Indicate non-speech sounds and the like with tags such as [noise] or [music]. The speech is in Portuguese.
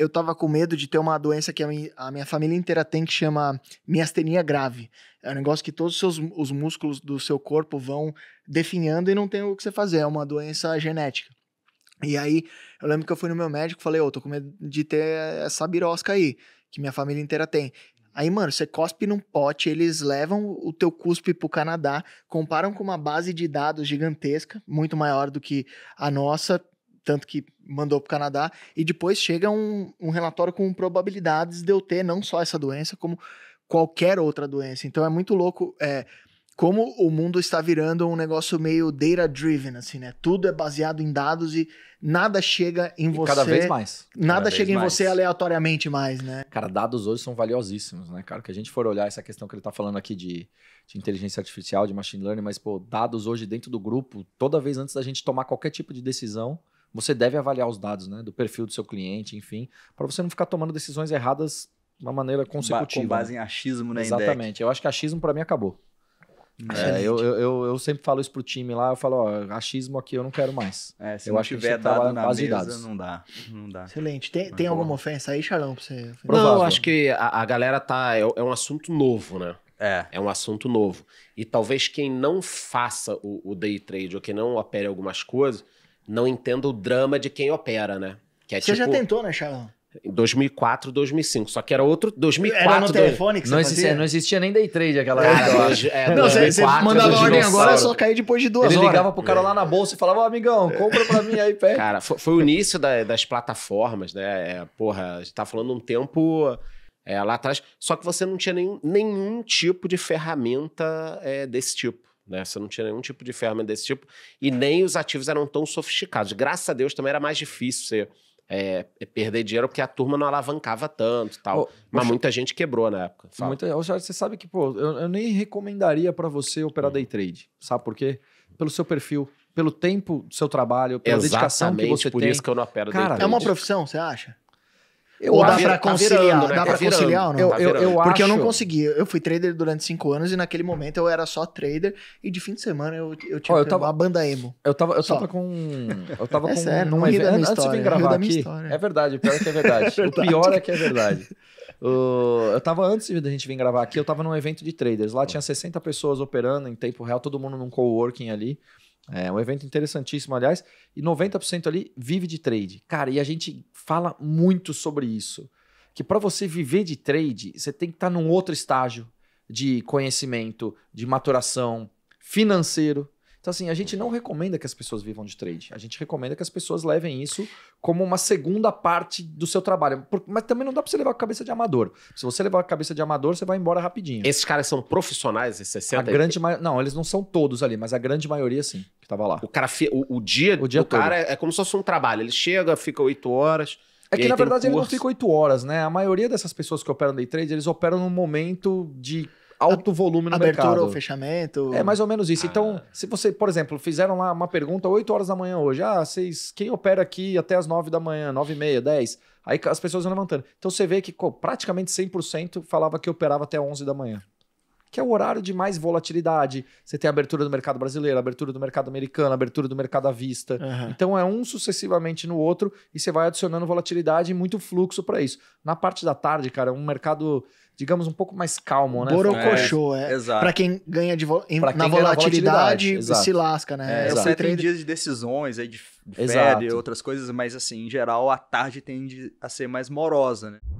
eu tava com medo de ter uma doença que a minha, a minha família inteira tem que chama miastenia grave. É um negócio que todos os, seus, os músculos do seu corpo vão definhando e não tem o que você fazer, é uma doença genética. E aí, eu lembro que eu fui no meu médico e falei, ô, oh, tô com medo de ter essa birosca aí, que minha família inteira tem. Aí, mano, você cospe num pote, eles levam o teu cuspe pro Canadá, comparam com uma base de dados gigantesca, muito maior do que a nossa, tanto que mandou para o Canadá, e depois chega um, um relatório com probabilidades de eu ter não só essa doença, como qualquer outra doença. Então é muito louco é, como o mundo está virando um negócio meio data-driven, assim, né? Tudo é baseado em dados e nada chega em e você. Cada vez mais. Nada cada chega em mais. você aleatoriamente mais, né? Cara, dados hoje são valiosíssimos, né, cara? Que a gente for olhar essa questão que ele está falando aqui de, de inteligência artificial, de machine learning, mas, pô, dados hoje dentro do grupo, toda vez antes da gente tomar qualquer tipo de decisão, você deve avaliar os dados, né? Do perfil do seu cliente, enfim, para você não ficar tomando decisões erradas de uma maneira consecutiva. Com né? base né? em achismo, né? Exatamente. Eu acho que achismo para mim acabou. É, é eu, eu, eu, sempre falo isso pro time lá, eu falo, ó, achismo aqui eu não quero mais. É, se eu não acho tiver que dado na base mesa, dados. não dá. Não dá. Excelente. Tem, tem alguma ofensa aí, Charlão, pra você? Provável. Não, acho que a, a galera tá... É, é, um assunto novo, né? É. É um assunto novo. E talvez quem não faça o, o day trade ou quem não opere algumas coisas não entenda o drama de quem opera, né? Que é, você tipo, já tentou, né, Charlão? Em 2004, 2005. Só que era outro. 2004. Era no telefone que você não existia, fazia? Não existia nem day trade aquela é, época. É, não, 2004, você, mandava ordem agora, só caía depois de duas Ele horas. ligava pro cara é. lá na bolsa e falava: Ó, oh, amigão, compra pra mim aí, pé. Cara, foi, foi o início da, das plataformas, né? É, porra, a gente tá falando um tempo é, lá atrás. Só que você não tinha nenhum, nenhum tipo de ferramenta é, desse tipo. Né? Você não tinha nenhum tipo de ferramenta desse tipo e nem os ativos eram tão sofisticados. Graças a Deus também era mais difícil você é, perder dinheiro porque a turma não alavancava tanto tal. Mas muita gente quebrou na época. Muita... Você sabe que, pô, eu, eu nem recomendaria para você operar hum. day trade. Sabe por quê? Pelo seu perfil pelo tempo do seu trabalho, pela Exatamente, dedicação que você por tem. por isso que eu não opero Cara, é uma profissão, você acha? Eu Ou dá pra tá conciliar, né? dá pra tá conciliar ou não? Eu, tá eu, eu Porque acho... eu não consegui. Eu fui trader durante cinco anos e naquele momento eu era só trader e de fim de semana eu, eu tinha oh, eu tava, uma banda emo. Eu tava, eu tava com. Eu tava [laughs] é com. Sério, num evento, antes história, de vir gravar aqui. É verdade, o pior é que é verdade. [laughs] é verdade. O pior é que é verdade. Uh, eu tava antes da gente vir gravar aqui, eu tava num evento de traders. Lá tinha 60 pessoas operando em tempo real, todo mundo num coworking ali. É um evento interessantíssimo, aliás, e 90% ali vive de trade. Cara, e a gente fala muito sobre isso. Que para você viver de trade, você tem que estar tá num outro estágio de conhecimento, de maturação, financeiro. Então, assim, a gente não recomenda que as pessoas vivam de trade. A gente recomenda que as pessoas levem isso como uma segunda parte do seu trabalho. Mas também não dá para você levar a cabeça de amador. Se você levar a cabeça de amador, você vai embora rapidinho. Esses caras são profissionais, esses 60? A grande e... Não, eles não são todos ali, mas a grande maioria sim. Tava lá. O cara o, o, dia o dia do todo. cara é, é como se fosse um trabalho. Ele chega, fica oito horas. É que na verdade um ele não fica oito horas, né? A maioria dessas pessoas que operam day trade, eles operam num momento de alto volume no Abertura mercado. Abertura ou fechamento. É mais ou menos isso. Então, ah. Então, se você, por exemplo, fizeram lá uma pergunta 8 horas da manhã hoje. Ah, vocês, quem opera aqui até as 9 da manhã, 9 e meia, 10? Aí as pessoas vão levantando. Então você vê que praticamente 100% falava que operava até 11 da manhã que é o horário de mais volatilidade. Você tem a abertura do mercado brasileiro, a abertura do mercado americano, a abertura do mercado à vista. Uhum. Então é um sucessivamente no outro e você vai adicionando volatilidade e muito fluxo para isso. Na parte da tarde, cara, é um mercado digamos, um pouco mais calmo, né? Borocochô, é. é. Exato. Pra quem ganha de vo... quem na, ganha volatilidade, se lasca, né? É, exato. Você tem dias de decisões aí de, de férias e outras coisas, mas assim, em geral, a tarde tende a ser mais morosa, né?